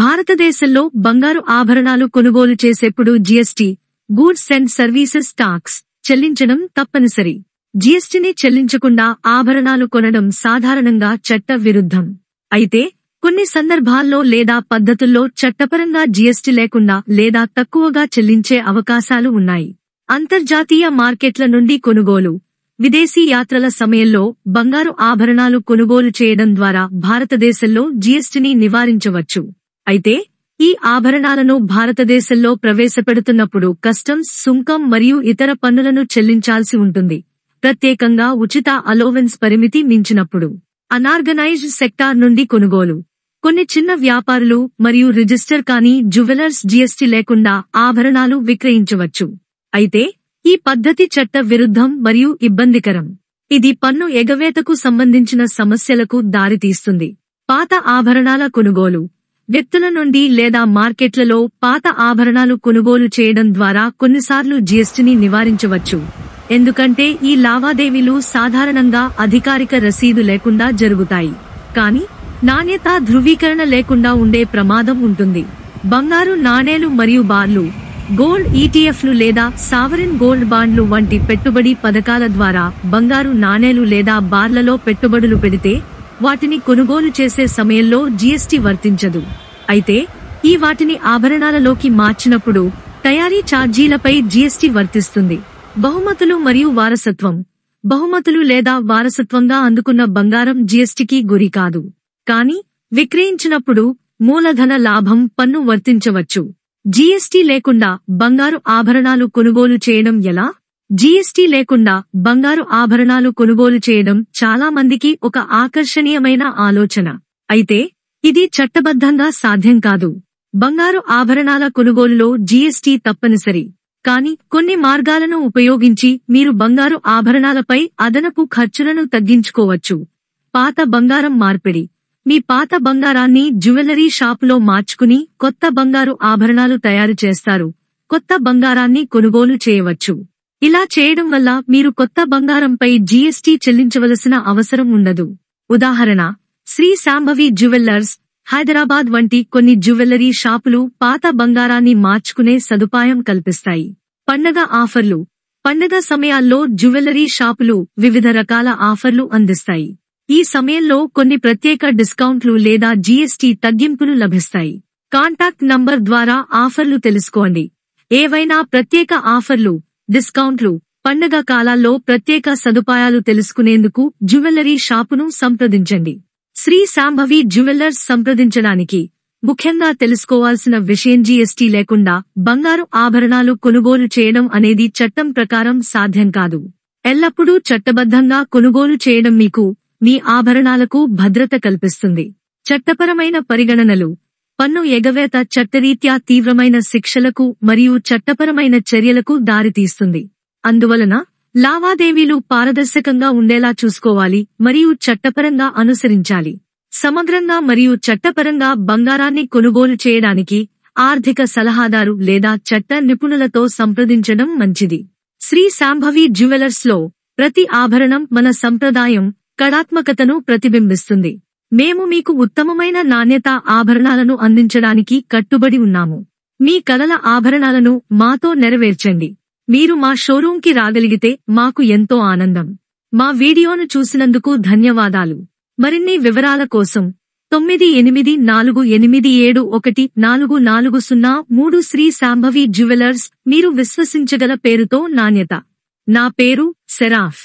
భారతదేశంలో బంగారు ఆభరణాలు కొనుగోలు చేసేప్పుడు GST goods and services tax చెల్లించడం తప్పనిసరి జీఎస్టీని చెల్లించకుండా ఆభరణాలు కొనడం సాధారణంగా చట్ట విరుద్ధం అయితే కొన్ని సందర్భాల్లో లేదా పద్ధతుల్లో చట్టపరంగా జీఎస్టీ లేకుండా లేదా తక్కువగా చెల్లించే అవకాశాలు ఉన్నాయి అంతర్జాతీయ మార్కెట్ల నుండి కొనుగోలు విదేశీ యాత్రల సమయంలో బంగారు ఆభరణాలు కొనుగోలు చేయడం ద్వారా భారతదేశంలో జీఎస్టీని నివారించవచ్చు అయితే ఈ ఆభరణాలను భారతదేశంలో ప్రవేశపెడుతున్నప్పుడు కస్టమ్స్ సుంకం మరియు ఇతర పన్నులను చెల్లించాల్సి ఉంటుంది ప్రత్యేకంగా ఉచిత అలోవెన్స్ పరిమితి మించినప్పుడు అనార్గనైజ్డ్ సెక్టార్ నుండి కొనుగోలు కొన్ని చిన్న వ్యాపారులు మరియు రిజిస్టర్ కాని జ్యువెలర్స్ జీఎస్టీ లేకుండా ఆభరణాలు విక్రయించవచ్చు అయితే ఈ పద్ధతి చట్ట విరుద్ధం మరియు ఇబ్బందికరం ఇది పన్ను ఎగవేతకు సంబంధించిన సమస్యలకు దారితీస్తుంది పాత ఆభరణాల కొనుగోలు వ్యక్తుల నుండి లేదా మార్కెట్లలో పాత ఆభరణాలు కొనుగోలు చేయడం ద్వారా కొన్నిసార్లు జీఎస్టీని నివారించవచ్చు ఎందుకంటే ఈ లావాదేవీలు సాధారణంగా అధికారిక రసీదు లేకుండా జరుగుతాయి కానీ నాణ్యత ధృవీకరణ లేకుండా ఉండే ప్రమాదం ఉంటుంది బంగారు నాణేలు మరియు బార్లు గోల్డ్ ఈటీఎఫ్లు లేదా సావరిన్ గోల్డ్ బాండ్లు వంటి పెట్టుబడి పథకాల ద్వారా బంగారు నాణేలు లేదా బార్లలో పెట్టుబడులు పెడితే వాటిని కొనుగోలు చేసే సమయంలో జీఎస్టీ వర్తించదు అయితే ఈ వాటిని ఆభరణాలలోకి మార్చినప్పుడు తయారీ ఛార్జీలపై జీఎస్టీ వర్తిస్తుంది బహుమతులు మరియు వారసత్వం బహుమతులు లేదా వారసత్వంగా అందుకున్న బంగారం జీఎస్టీకి గురి కాదు కాని విక్రయించినప్పుడు మూలధన లాభం పన్ను వర్తించవచ్చు జీఎస్టీ లేకుండా బంగారు ఆభరణాలు కొనుగోలు చేయడం ఎలా జీఎస్టీ లేకుండా బంగారు ఆభరణాలు కొనుగోలు చేయడం చాలా మందికి ఒక ఆకర్షణీయమైన ఆలోచన అయితే ఇది చట్టబద్ధంగా సాధ్యం కాదు బంగారు ఆభరణాల కొనుగోలులో జీఎస్టీ తప్పనిసరి కానీ కొన్ని మార్గాలను ఉపయోగించి మీరు బంగారు ఆభరణాలపై అదనపు ఖర్చులను తగ్గించుకోవచ్చు పాత బంగారం మార్పిడి మీ పాత బంగారాన్ని జ్యువెలరీ షాపులో మార్చుకుని కొత్త బంగారు ఆభరణాలు తయారు చేస్తారు కొత్త బంగారాన్ని కొనుగోలు చేయవచ్చు ఇలా చేయడం వల్ల మీరు కొత్త బంగారంపై జీఎస్టీ చెల్లించవలసిన అవసరం ఉండదు ఉదాహరణ శ్రీ శాంభవి జ్యువెల్లర్స్ హైదరాబాద్ వంటి కొన్ని జ్యువెల్లరీ షాపులు పాత బంగారాన్ని మార్చుకునే సదుపాయం కల్పిస్తాయి పండగ ఆఫర్లు పండగ సమయాల్లో జ్యువెల్లరీ షాపులు వివిధ రకాల ఆఫర్లు అందిస్తాయి ఈ సమయంలో కొన్ని ప్రత్యేక డిస్కౌంట్లు లేదా జీఎస్టీ తగ్గింపులు లభిస్తాయి కాంటాక్ట్ నంబర్ ద్వారా ఆఫర్లు తెలుసుకోండి ఏవైనా ప్రత్యేక ఆఫర్లు డిస్కౌంట్లు పండగ కాలాల్లో ప్రత్యేక సదుపాయాలు తెలుసుకునేందుకు జ్యువెల్లరీ షాపును సంప్రదించండి శ్రీ సాంభవి జ్యువెల్లర్స్ సంప్రదించడానికి ముఖ్యంగా తెలుసుకోవాల్సిన విషయం జీఎస్టీ లేకుండా బంగారు ఆభరణాలు కొనుగోలు చేయడం అనేది చట్టం ప్రకారం సాధ్యం కాదు ఎల్లప్పుడూ చట్టబద్ధంగా కొనుగోలు చేయడం మీకు మీ ఆభరణాలకు భద్రత కల్పిస్తుంది చట్టపరమైన పరిగణనలు పన్ను ఎగవేత చట్టరీత్యా తీవ్రమైన శిక్షలకు మరియు చట్టపరమైన చర్యలకు దారితీస్తుంది అందువలన లావాదేవీలు పారదర్శకంగా ఉండేలా చూసుకోవాలి మరియు చట్టపరంగా అనుసరించాలి సమగ్రంగా మరియు చట్టపరంగా బంగారాన్ని కొనుగోలు చేయడానికి ఆర్థిక సలహాదారు లేదా చట్ట నిపుణులతో సంప్రదించడం మంచిది శ్రీ శాంభవి జ్యువెలర్స్లో ప్రతి ఆభరణం మన సంప్రదాయం కళాత్మకతను ప్రతిబింబిస్తుంది మేము మీకు ఉత్తమమైన నాణ్యత ఆభరణాలను అందించడానికి కట్టుబడి ఉన్నాము మీ కలల ఆభరణాలను మాతో నెరవేర్చండి మీరు మా షోరూంకి రాగలిగితే మాకు ఎంతో ఆనందం మా వీడియోను చూసినందుకు ధన్యవాదాలు మరిన్ని వివరాల కోసం తొమ్మిది ఎనిమిది నాలుగు ఎనిమిది ఏడు ఒకటి నాలుగు నాలుగు సున్నా మూడు శ్రీ శాంభవి జ్యువెలర్స్ మీరు విశ్వసించగల పేరుతో నాణ్యత నా పేరు సెరాఫ్